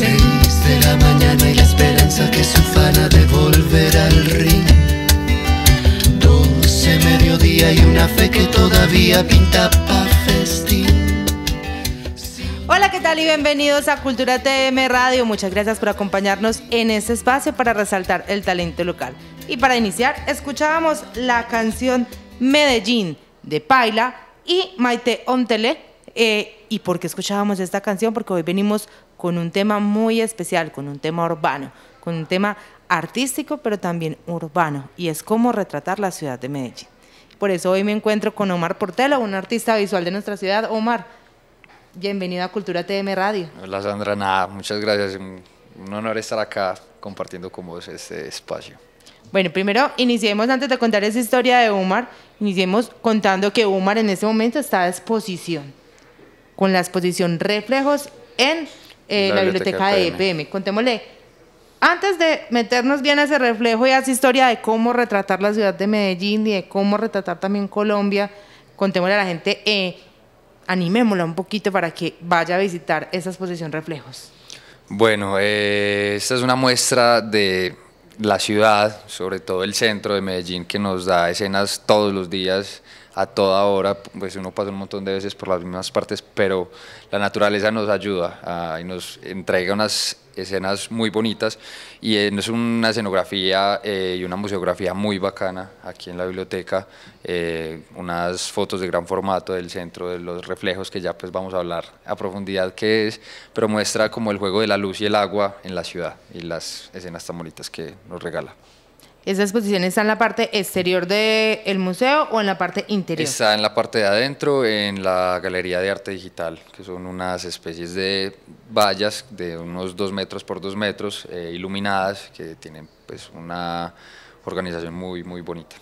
seis de la mañana y la esperanza que su fana de volver al ring. Doce mediodía y una fe que todavía pinta pa' festín. Hola, ¿qué tal? Y bienvenidos a Cultura TM Radio. Muchas gracias por acompañarnos en este espacio para resaltar el talento local. Y para iniciar, escuchábamos la canción Medellín de Paila y Maite Ontele. Eh, ¿Y por qué escuchábamos esta canción? Porque hoy venimos con un tema muy especial, con un tema urbano, con un tema artístico, pero también urbano, y es cómo retratar la ciudad de Medellín. Por eso hoy me encuentro con Omar Portela, un artista visual de nuestra ciudad. Omar, bienvenido a Cultura TM Radio. Hola Sandra, nada, muchas gracias. Un honor estar acá compartiendo con vos este espacio. Bueno, primero iniciemos, antes de contar esa historia de Omar, iniciemos contando que Omar en este momento está a exposición, con la exposición Reflejos en la, biblioteca, de EPM. Contémosle, antes de meternos bien a ese reflejo y a esa historia de cómo retratar la ciudad de Medellín y de cómo retratar también Colombia, contémosle a la gente, eh, animémosla un poquito para que vaya a visitar esa exposición Reflejos. Bueno, eh, esta es una muestra de la ciudad, sobre todo el centro de Medellín, que nos da escenas todos los días a toda hora, pues uno pasa un montón de veces por las mismas partes, pero la naturaleza nos ayuda ah, y nos entrega unas escenas muy bonitas y es una escenografía eh, y una museografía muy bacana aquí en la biblioteca, eh, unas fotos de gran formato del centro de los reflejos que ya pues vamos a hablar a profundidad que es, pero muestra como el juego de la luz y el agua en la ciudad y las escenas tan bonitas que nos regala. ¿Esa exposición está en la parte exterior del museo o en la parte interior? Está en la parte de adentro, en la Galería de Arte Digital, que son unas especies de vallas de unos dos metros por dos metros, eh, iluminadas, que tienen pues una organización muy, muy bonita.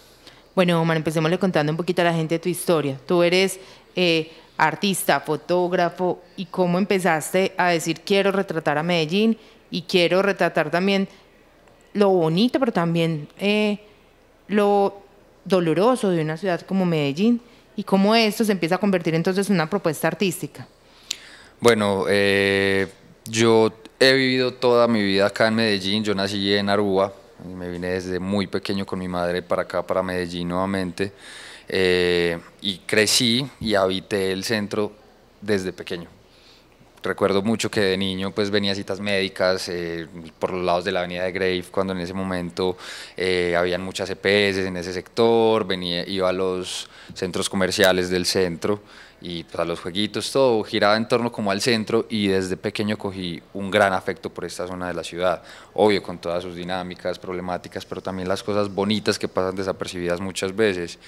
Bueno, Omar, le contando un poquito a la gente tu historia. Tú eres eh, artista, fotógrafo, ¿y cómo empezaste a decir quiero retratar a Medellín y quiero retratar también lo bonito, pero también eh, lo doloroso de una ciudad como Medellín y cómo esto se empieza a convertir entonces en una propuesta artística. Bueno, eh, yo he vivido toda mi vida acá en Medellín, yo nací en Aruba, me vine desde muy pequeño con mi madre para acá, para Medellín nuevamente, eh, y crecí y habité el centro desde pequeño recuerdo mucho que de niño pues venía a citas médicas eh, por los lados de la avenida de Grave cuando en ese momento eh, habían muchas EPS en ese sector, venía, iba a los centros comerciales del centro y pues, a los jueguitos, todo giraba en torno como al centro y desde pequeño cogí un gran afecto por esta zona de la ciudad, obvio con todas sus dinámicas, problemáticas, pero también las cosas bonitas que pasan desapercibidas muchas veces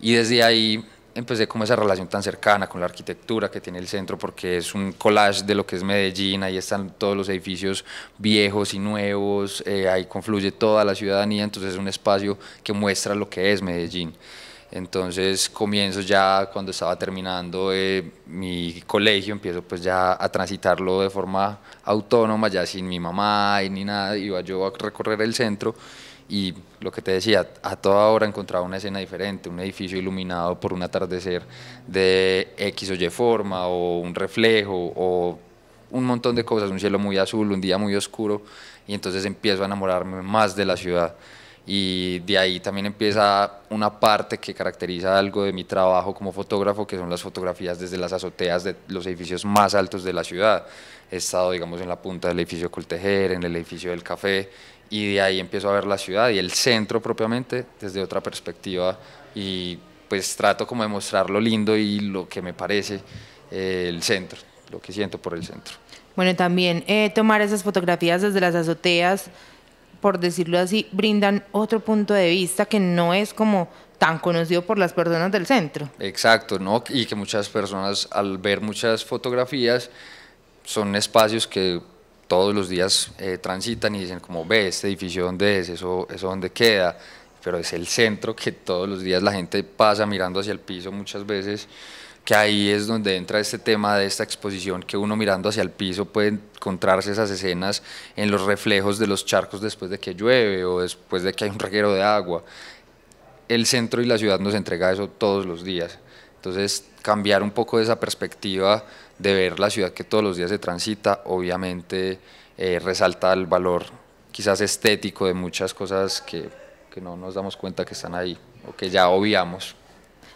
y desde ahí empecé como esa relación tan cercana con la arquitectura que tiene el centro, porque es un collage de lo que es Medellín, ahí están todos los edificios viejos y nuevos, eh, ahí confluye toda la ciudadanía, entonces es un espacio que muestra lo que es Medellín. Entonces comienzo ya cuando estaba terminando eh, mi colegio, empiezo pues ya a transitarlo de forma autónoma, ya sin mi mamá y ni nada, iba yo a recorrer el centro y lo que te decía, a toda hora encontraba una escena diferente, un edificio iluminado por un atardecer de X o Y forma, o un reflejo, o un montón de cosas, un cielo muy azul, un día muy oscuro, y entonces empiezo a enamorarme más de la ciudad. Y de ahí también empieza una parte que caracteriza algo de mi trabajo como fotógrafo, que son las fotografías desde las azoteas de los edificios más altos de la ciudad. He estado, digamos, en la punta del edificio Coltejer, en el edificio del Café, y de ahí empiezo a ver la ciudad y el centro propiamente desde otra perspectiva y pues trato como de mostrar lo lindo y lo que me parece eh, el centro, lo que siento por el centro. Bueno, también eh, tomar esas fotografías desde las azoteas, por decirlo así, brindan otro punto de vista que no es como tan conocido por las personas del centro. Exacto, ¿no? Y que muchas personas al ver muchas fotografías son espacios que todos los días eh, transitan y dicen como, ve, este edificio dónde es, eso, eso dónde queda, pero es el centro que todos los días la gente pasa mirando hacia el piso muchas veces, que ahí es donde entra este tema de esta exposición, que uno mirando hacia el piso puede encontrarse esas escenas en los reflejos de los charcos después de que llueve o después de que hay un reguero de agua. El centro y la ciudad nos entrega eso todos los días. Entonces cambiar un poco de esa perspectiva de ver la ciudad que todos los días se transita, obviamente eh, resalta el valor quizás estético de muchas cosas que, que no nos damos cuenta que están ahí o que ya obviamos.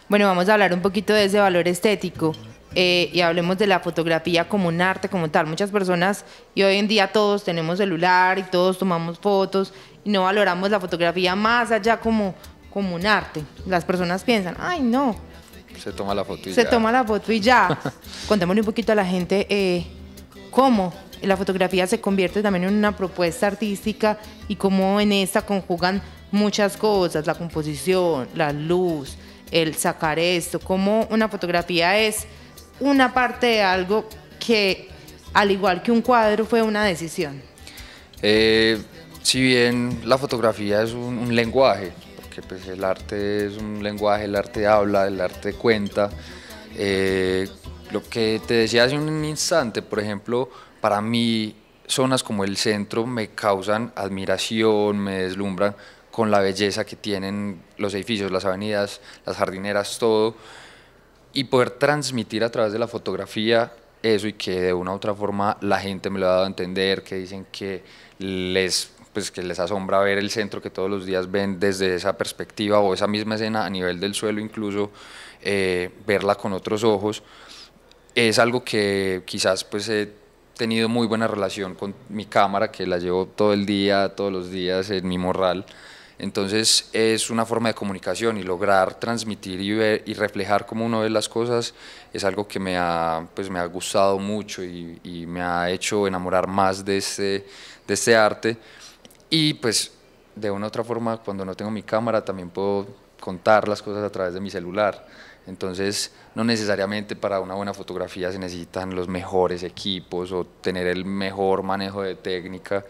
Bueno, vamos a hablar un poquito de ese valor estético. Eh, y hablemos de la fotografía como un arte, como tal. Muchas personas, y hoy en día todos tenemos celular y todos tomamos fotos y no valoramos la fotografía más allá como, como un arte. Las personas piensan, ay no, se toma la foto y Se toma la foto y ya. Contémosle un poquito a la gente eh, cómo la fotografía se convierte también en una propuesta artística y cómo en esta conjugan muchas cosas, la composición, la luz, el sacar esto, cómo una fotografía es una parte de algo que, al igual que un cuadro, fue una decisión. Eh, si bien la fotografía es un lenguaje, que pues el arte es un lenguaje, el arte habla, el arte cuenta. Eh, lo que te decía hace un instante, por ejemplo, para mí zonas como el centro me causan admiración, me deslumbran con la belleza que tienen los edificios, las avenidas, las jardineras, todo, y poder transmitir a través de la fotografía eso y que de una u otra forma la gente me lo ha dado a entender, que dicen que les pues que les asombra ver el centro que todos los días ven desde esa perspectiva o esa misma escena a nivel del suelo incluso, eh, verla con otros ojos, es algo que quizás pues he tenido muy buena relación con mi cámara, que la llevo todo el día, todos los días en mi morral, entonces es una forma de comunicación y lograr transmitir y, ver, y reflejar como uno de las cosas es algo que me ha, pues me ha gustado mucho y, me ha hecho enamorar más de de este arte. Y pues de una u otra forma, cuando no tengo mi cámara, también puedo contar las cosas a través de mi celular. Entonces, no necesariamente para una buena fotografía se necesitan los mejores equipos o tener el mejor manejo de técnica.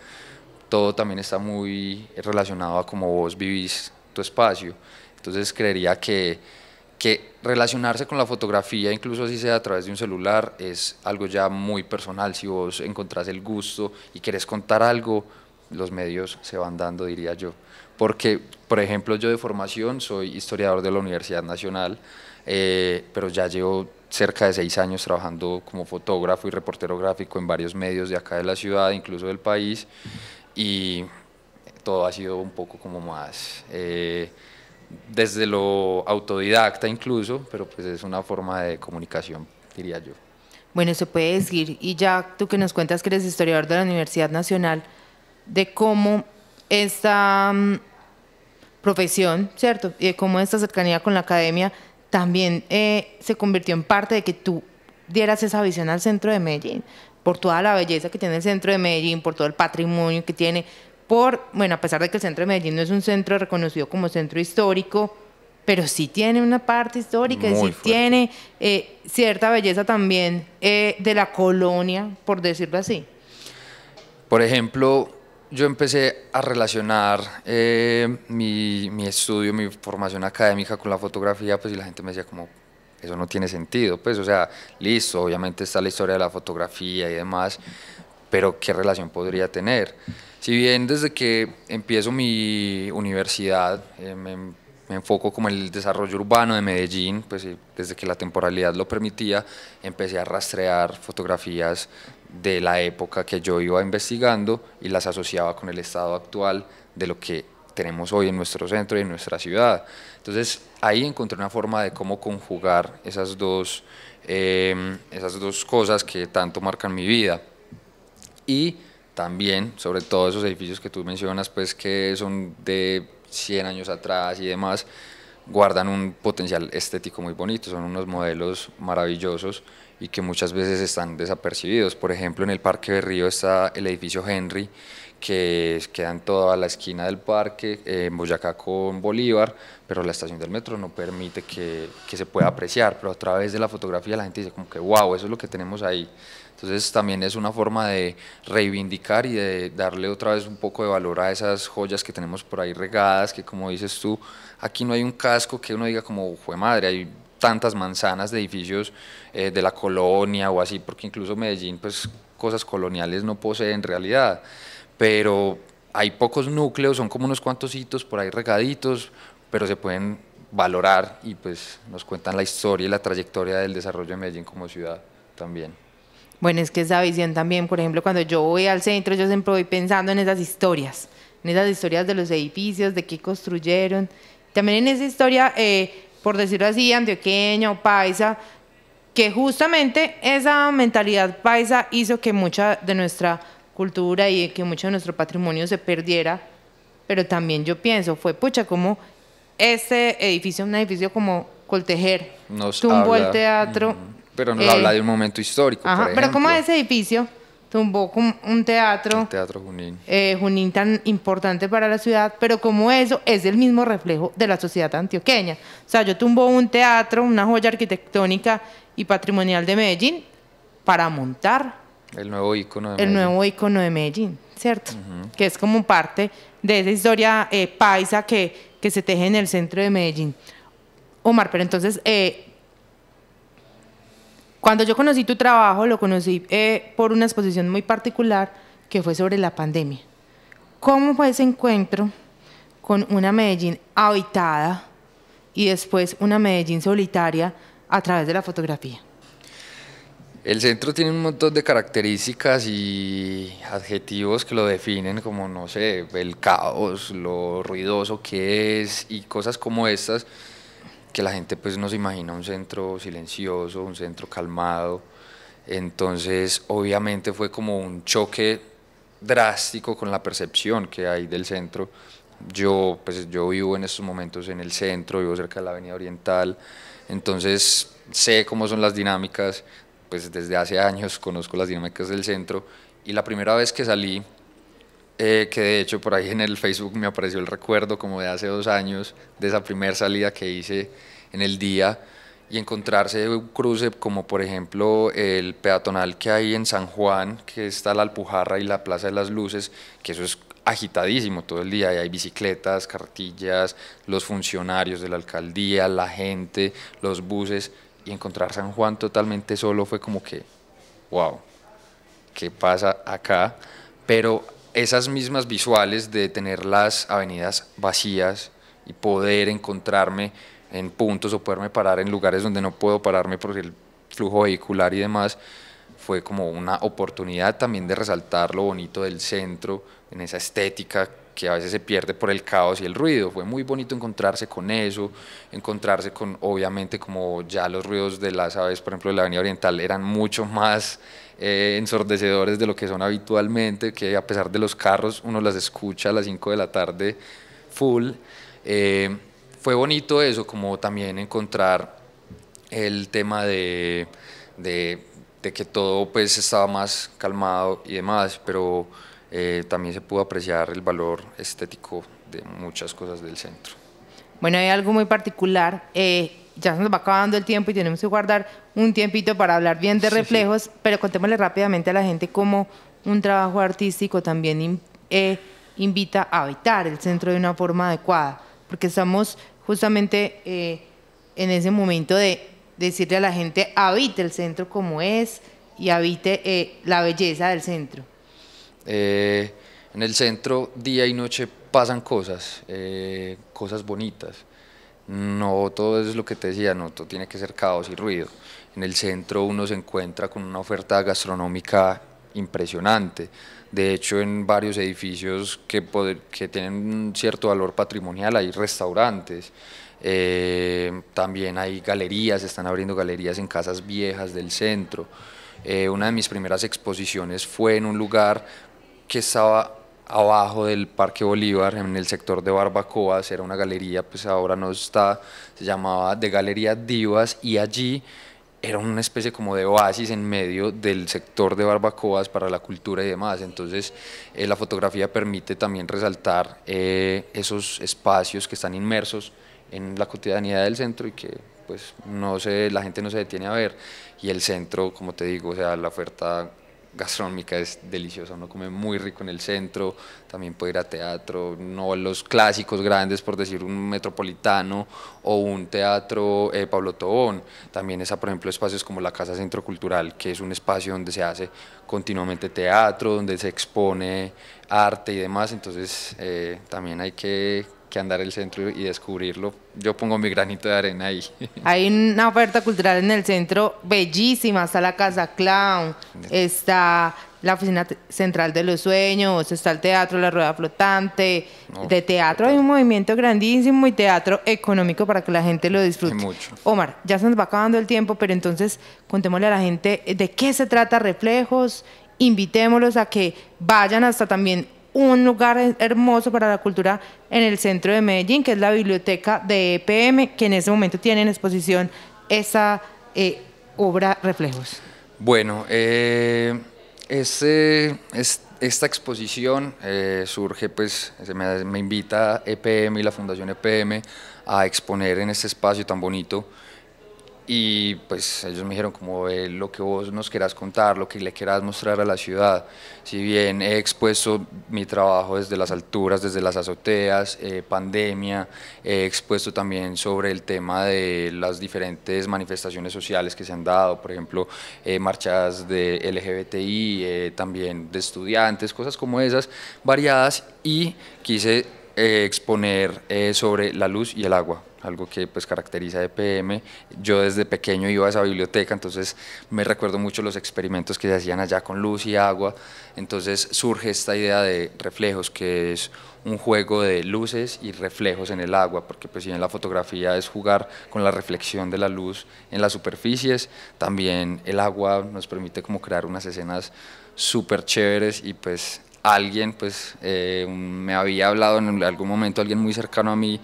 Todo también está muy relacionado a cómo vos vivís tu espacio. Entonces, creería que, que relacionarse con la fotografía, incluso si sea a través de un celular, es algo ya muy personal. Si vos encontrás el gusto y querés contar algo, los medios se van dando, diría yo. Porque, por ejemplo, yo de formación soy historiador de la Universidad Nacional, eh, pero ya llevo cerca de seis años trabajando como fotógrafo y reportero gráfico en varios medios de acá de la ciudad, incluso del país, y todo ha sido un poco como más... Eh, desde lo autodidacta incluso, pero pues es una forma de comunicación, diría yo. Bueno, se puede decir, y ya tú que nos cuentas que eres historiador de la Universidad Nacional, de cómo esta mm, profesión, ¿cierto? Y de cómo esta cercanía con la academia también eh, se convirtió en parte de que tú dieras esa visión al centro de Medellín, por toda la belleza que tiene el centro de Medellín, por todo el patrimonio que tiene, por, bueno, a pesar de que el centro de Medellín no es un centro reconocido como centro histórico, pero sí tiene una parte histórica, Muy sí tiene eh, cierta belleza también eh, de la colonia, por decirlo así. Por ejemplo, yo empecé a relacionar eh, mi, mi, estudio, mi formación académica con la fotografía, pues y la gente me decía como, eso no tiene sentido, pues, o sea, listo, obviamente está la historia de la fotografía y demás, pero ¿qué relación podría tener? Si bien desde que empiezo mi universidad, eh, me, me, enfoco como el desarrollo urbano de Medellín, pues eh, desde que la temporalidad lo permitía, empecé a rastrear fotografías de la época que yo iba investigando y las asociaba con el estado actual de lo que tenemos hoy en nuestro centro y en nuestra ciudad. Entonces ahí encontré una forma de cómo conjugar esas dos, em, esas dos cosas que tanto marcan mi vida. Y también, sobre todo esos edificios que tú mencionas, pues que son de 100 años atrás y demás, guardan un potencial estético muy bonito, son unos modelos maravillosos y que muchas veces están desapercibidos. Por ejemplo, en el Parque de Río está el edificio Henry, que queda en toda la esquina del parque, eh, en Boyacá con Bolívar, pero la estación del metro no permite que, que, se pueda apreciar, pero a través de la fotografía la gente dice como que wow, eso es lo que tenemos ahí. Entonces también es una forma de reivindicar y de darle otra vez un poco de valor a esas joyas que tenemos por ahí regadas, que como dices tú, aquí no hay un casco que uno diga como, fue madre, hay tantas manzanas de edificios eh, de la colonia o así, porque incluso Medellín, pues cosas coloniales no posee en realidad, pero hay pocos núcleos, son como unos cuantos hitos por ahí regaditos, pero se pueden valorar y pues nos cuentan la historia y la trayectoria del desarrollo de Medellín como ciudad también. Bueno, es que esa visión también, por ejemplo, cuando yo voy al centro, yo siempre voy pensando en esas historias, en esas historias de los edificios, de qué construyeron. También en esa historia, eh, por decirlo así, antioqueña o paisa, que justamente esa mentalidad paisa hizo que mucha de nuestra cultura y que mucho de nuestro patrimonio se perdiera, pero también yo pienso, fue pucha, como este edificio, un edificio como Coltejer, Nos tumbó el teatro. Pero nos eh, habla de un momento histórico. Ajá, pero pero es ese edificio tumbó un teatro. El teatro Junín. Eh, Junín tan importante para la ciudad, pero como eso es el mismo reflejo de la sociedad antioqueña. O sea, yo tumbó un teatro, una joya arquitectónica y patrimonial de Medellín para montar. El nuevo icono. de Medellín. El nuevo icono de Medellín, ¿cierto? Que es como parte de esa historia eh, paisa que, se teje en el centro de Medellín. Omar, pero entonces, eh, cuando yo conocí tu trabajo, lo conocí eh, por una exposición muy particular que fue sobre la pandemia. ¿Cómo fue ese encuentro con una Medellín habitada y después una Medellín solitaria a través de la fotografía? El centro tiene un montón de características y adjetivos que lo definen, como no sé, el caos, lo ruidoso que es y cosas como estas que la gente pues no imagina un centro silencioso, un centro calmado. Entonces, obviamente fue como un choque drástico con la percepción que hay del centro. Yo, pues, yo vivo en estos momentos en el centro, vivo cerca de la Avenida Oriental, entonces sé cómo son las dinámicas, pues desde hace años conozco las dinámicas del centro y la primera vez que salí eh, que de hecho por ahí en el Facebook me apareció el recuerdo como de hace dos años, de esa primera salida que hice en el día y encontrarse un cruce como por ejemplo el peatonal que hay en San Juan, que está la Alpujarra y la Plaza de las Luces, que eso es agitadísimo todo el día, y hay bicicletas, cartillas, los funcionarios de la alcaldía, la gente, los buses, y encontrar San Juan totalmente solo fue como que, wow, ¿qué pasa acá? Pero esas mismas visuales de tener las avenidas vacías y poder encontrarme en puntos o poderme parar en lugares donde no puedo pararme por el flujo vehicular y demás, fue como una oportunidad también de resaltar lo bonito del centro, en esa estética que a veces se pierde por el caos y el ruido. Fue muy bonito encontrarse con eso, encontrarse con, obviamente, como ya los ruidos de las aves, por ejemplo, de la Avenida Oriental eran mucho más eh, ensordecedores de lo que son habitualmente, que a pesar de los carros uno las escucha a las 5 de la tarde full. Eh, fue bonito eso, como también encontrar el tema de, que todo pues estaba más calmado y demás, pero eh, también se pudo apreciar el valor estético de muchas cosas del centro. Bueno, hay algo muy particular. Eh, ya se nos va acabando el tiempo y tenemos que guardar un tiempito para hablar bien de reflejos, pero contémosle rápidamente a la gente cómo un trabajo artístico también eh, invita a habitar el centro de una forma adecuada, porque estamos justamente en ese momento de decirle a la gente habite el centro como es y habite la belleza del centro. Eh, en el centro día y noche pasan cosas, eh, cosas bonitas. No todo es lo que te decía, no todo tiene que ser caos y ruido. En el centro uno se encuentra con una oferta gastronómica impresionante. De hecho, en varios edificios que, tienen un cierto valor patrimonial hay restaurantes. Eh, también hay galerías, están abriendo galerías en casas viejas del centro. una de mis primeras exposiciones fue en un lugar que estaba abajo del Parque Bolívar, en el sector de Barbacoas, era una galería, pues ahora no está, se llamaba de Galería Divas y allí era una especie como de oasis en medio del sector de Barbacoas para la cultura y demás. Entonces eh, la fotografía permite también resaltar eh, esos espacios que están inmersos en la cotidianidad del centro y que pues no se, la gente no se detiene a ver y el centro, como te digo, o sea, la oferta gastronómica es deliciosa, uno come muy rico en el centro, también puede ir a teatro, no los clásicos grandes, por decir un metropolitano o un teatro eh, Pablo Tobón, también está por ejemplo espacios como la Casa Centro Cultural, que es un espacio donde se hace continuamente teatro, donde se expone arte y demás, entonces eh, también hay que que andar el centro y descubrirlo. Yo pongo mi granito de arena ahí. Hay una oferta cultural en el centro bellísima, está la Casa Clown, está la oficina central de los sueños, está el teatro La Rueda Flotante, de teatro hay un movimiento grandísimo y teatro económico para que la gente lo disfrute. Omar, ya se nos va acabando el tiempo, pero entonces contémosle a la gente de qué se trata Reflejos, invitémoslos a que vayan hasta también un lugar hermoso para la cultura en el centro de Medellín, que es la biblioteca de EPM, que en este momento tiene en exposición esa eh, obra Reflejos. Bueno, eh, esta exposición eh, surge, pues, me, me invita EPM y la Fundación EPM a exponer en este espacio tan bonito y pues ellos me dijeron como lo que vos nos quieras contar, lo que le quieras mostrar a la ciudad. Si bien he expuesto mi trabajo desde las alturas, desde las azoteas, eh, pandemia, he expuesto también sobre el tema de las diferentes manifestaciones sociales que se han dado, por ejemplo, eh, marchas de LGBTI, eh, también de estudiantes, cosas como esas, variadas, y quise exponer sobre la luz y el agua, algo que pues caracteriza a EPM. Yo desde pequeño iba a esa biblioteca, entonces me recuerdo mucho los experimentos que se hacían allá con luz y agua. Entonces surge esta idea de reflejos, que es un juego de luces y reflejos en el agua, porque pues si en la fotografía es jugar con la reflexión de la luz en las superficies, también el agua nos permite como crear unas escenas súper chéveres y pues alguien, pues eh, me había hablado en algún momento, alguien muy cercano a mí,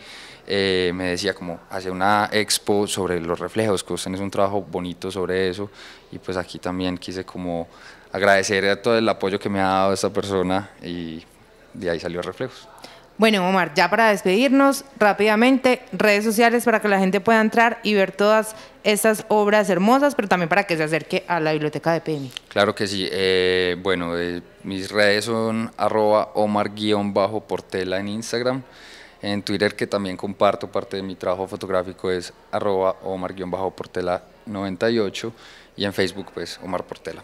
eh, me decía como hace una expo sobre los reflejos, que usted un trabajo bonito sobre eso y pues aquí también quise como agradecer a todo el apoyo que me ha dado esta persona y de ahí salió Reflejos. Bueno, Omar, ya para despedirnos rápidamente, redes sociales para que la gente pueda entrar y ver todas estas obras hermosas, pero también para que se acerque a la biblioteca de PMI. Claro que sí. Eh, bueno, eh, mis redes son arroba omar-portela en Instagram. En Twitter, que también comparto parte de mi trabajo fotográfico, es arroba omar-portela98. Y en Facebook, pues, Omar Portela.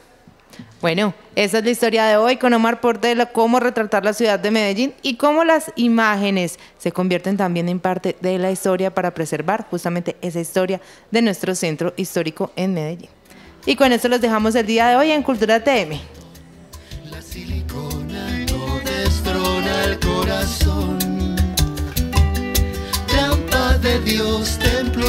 Bueno, esa es la historia de hoy con Omar Portela, cómo retratar la ciudad de Medellín y cómo las imágenes se convierten también en parte de la historia para preservar justamente esa historia de nuestro centro histórico en Medellín. Y con esto los dejamos el día de hoy en Cultura TM. La silicona no destrona el corazón. de Dios, templo